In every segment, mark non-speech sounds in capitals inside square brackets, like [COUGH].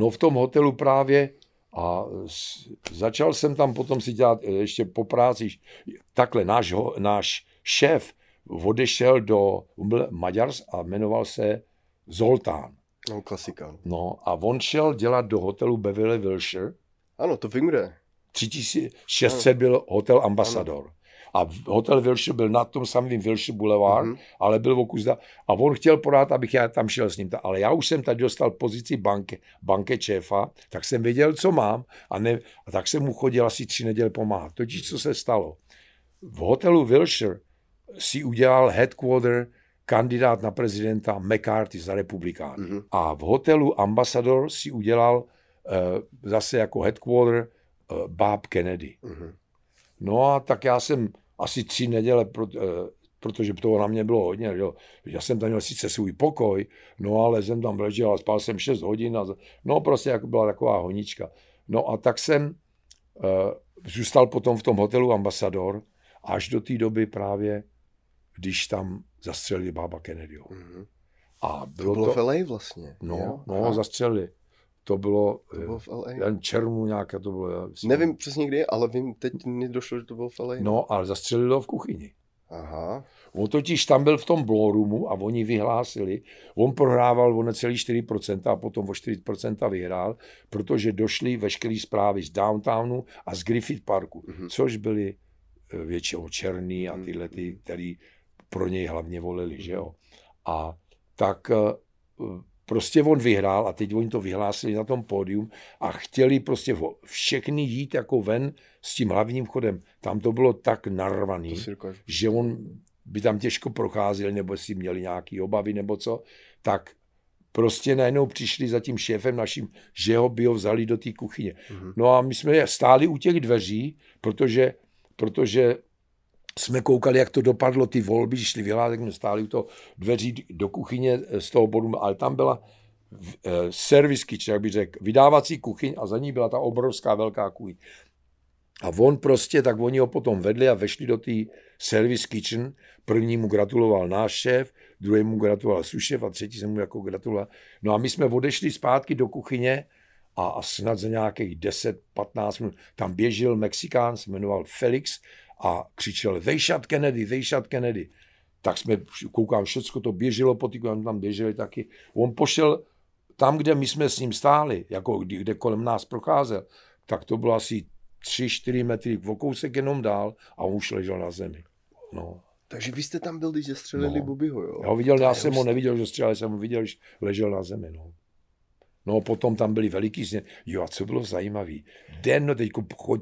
No v tom hotelu právě a začal jsem tam potom si dělat eh, ještě po práci. Takhle náš, náš šéf odešel do, byl Maďars a jmenoval se Zoltán. No, klasika. No. no a on šel dělat do hotelu Beverly Wilshire. Ano, to vím kde. 3600 ano. byl hotel Ambassador. Ano. A hotel Wilshire byl na tom samém Wilshire Boulevard, mm-hmm. ale byl v kus A on chtěl podat, abych já tam šel s ním. Ale já už jsem tady dostal pozici banke, banke čefa. tak jsem věděl, co mám. A, ne, a tak jsem mu chodil asi tři neděle pomáhat. Totiž, co se stalo. V hotelu Wilshire si udělal headquarter kandidát na prezidenta McCarthy za republikány. Mm-hmm. A v hotelu Ambassador si udělal uh, zase jako headquarter uh, Bob Kennedy. Mm-hmm. No a tak já jsem asi tři neděle, eh, protože toho na mě bylo hodně. Jo. Já jsem tam měl sice svůj pokoj, no ale jsem tam ležel a spal jsem 6 hodin. A, no prostě jako byla taková honička. No a tak jsem uh, zůstal potom v tom hotelu Ambasador až do té doby právě, když tam zastřelili bába Kennedyho. Mm-hmm. A bylo to bylo to... v LA vlastně. No, jo? no Aha. zastřelili. To bylo, to bylo v LA. Jan červnu nějaké to bylo. myslím. Nevím přesně kdy, ale vím, teď mi došlo, že to bylo v LA. No, ale zastřelili ho v kuchyni. Aha. On totiž tam byl v tom Blorumu a oni vyhlásili, on prohrával o necelý 4% a potom o 4% vyhrál, protože došly veškeré zprávy z downtownu a z Griffith Parku, mm-hmm. což byli e, většinou černý a mhm, tyhle, ty, mhm. který pro něj hlavně volili, mm-hmm. že jo. Mhm. A tak e, Prostě on vyhrál a teď oni to vyhlásili na tom pódium a chtěli prostě všechny jít jako ven s tím hlavním chodem. Tam to bylo tak narvaný, že on by tam těžko procházel, nebo si měli nějaké obavy nebo co, tak prostě najednou přišli za tím šéfem naším, že ho by ho vzali do té kuchyně. Mm-hmm. No a my jsme stáli u těch dveří, protože, protože jsme koukali, jak to dopadlo, ty volby, když šli vyhlát, tak jsme stáli u toho dveří do kuchyně z toho bodu, ale tam byla eh, service kitchen, jak bych řekl, vydávací kuchyň a za ní byla ta obrovská velká kuchyň. A on prostě, tak oni ho potom vedli a vešli do té service kitchen. První mu gratuloval náš šéf, druhý mu gratuloval sušef a třetí se mu jako gratuloval. No a my jsme odešli zpátky do kuchyně a, a snad za nějakých 10-15 minut tam běžel Mexikán, se jmenoval Felix a křičel vejšat Kennedy, vejšat Kennedy. Tak jsme, koukám, všechno to běželo, potýkám, tam běželi taky. On pošel tam, kde my jsme s ním stáli, jako kde kolem nás procházel, tak to bylo asi 3-4 metry v kousek jenom dál a on už ležel na zemi. No. Takže vy jste tam byl, když zastřelili no. Bobbyho, jo? Já ho viděl, já, jsem ho neviděl, že střelili, jsem ho viděl, že ležel na zemi, no. No potom tam byli veliký změny. Jo a co bylo zajímavé? Den, no, teď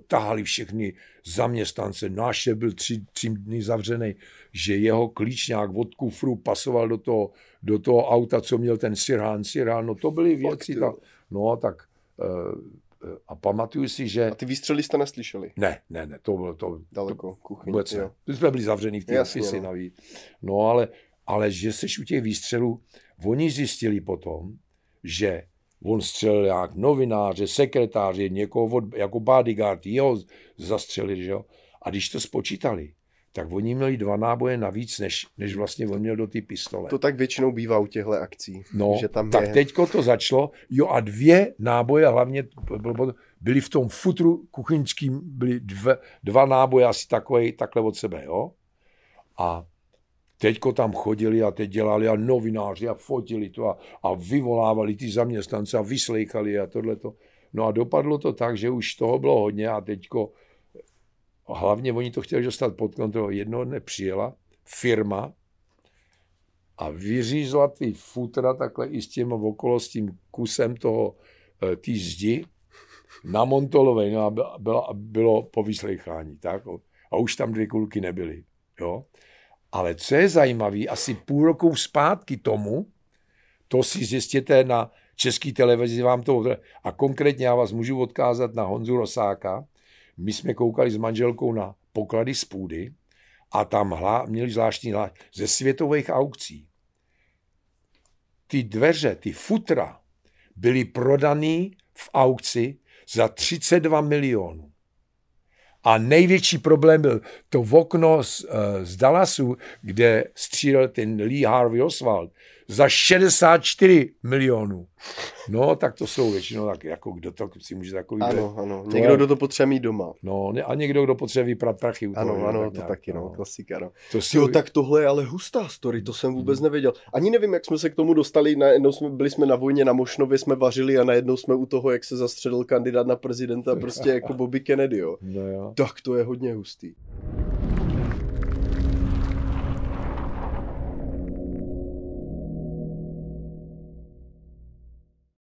tahali všechny zaměstnance. Náše no, byl tři, tři dny zavřený, že jeho klíč nějak od kufru pasoval do toho, do toho auta, co měl ten Sirhan. Sirhan, no to byly věci. Tak, ta, no tak... E, a pamatuju si, že... A ty výstřely jste neslyšeli? Ne, ne, ne, to bylo to... Daleko, kuchyň. Vůbec ne. My jsme byli zavřený v té ofisi navíc. No. no ale, ale že seš u těch výstřelů, oni zjistili potom, že On střelil jak novináře, sekretáře, někoho od, jako bodyguard, jeho zastřelili, že jo. A když to spočítali, tak oni měli dva náboje navíc, než, než vlastně on měl do ty pistole. To tak většinou bývá u těchto akcí. No, že tam tak je... teďko to začalo. Jo a dvě náboje, hlavně byly v tom futru kuchyňským, byly dva, dva náboje asi takové, takhle od sebe, jo. A Teďko tam chodili a teď dělali a novináři a fotili to a, a vyvolávali ty zaměstnance a vyslejkali a to, No a dopadlo to tak, že už toho bylo hodně a teďko hlavně oni to chtěli dostat pod kontrolu. Jednoho dne přijela firma a vyřízla ty futra takhle i s tím okolo, s tím kusem toho, eh, té zdi na Montolové, no a bylo, bylo po vyslechání, tak? A už tam dvě kulky nebyly, jo? Ale co je zajímavé, asi půl roku zpátky tomu, to si zjistěte na české televizi, vám to A konkrétně já vás můžu odkázat na Honzu Rosáka. My jsme koukali s manželkou na poklady z půdy a tam hla, měli zvláštní hla, ze světových aukcí. Ty dveře, ty futra byly prodaný v aukci za 32 milionů. A největší problém byl to v okno z, eh, z Dallasu, kde střílel ten Lee Harvey Oswald za 64 milionů. No, tak to jsou většinou tak, jako kdo to si může takový... Ano, ano. ano. Někdo, kdo to potřebuje mít doma. No, a někdo, kdo potřebuje vyprat prachy. U toho, ano, ano, tak to nějak, taky, no, no. klasika, no. To jsou... Jo, tak tohle je ale hustá story, to jsem vůbec hmm. nevěděl. Ani nevím, jak jsme se k tomu dostali, najednou jsme, byli jsme na vojně, na Mošnově jsme vařili a najednou jsme u toho, jak se zastředil kandidát na prezidenta, [LAUGHS] prostě jako Bobby Kennedy, jo. No, jo. Tak to je hodně hustý.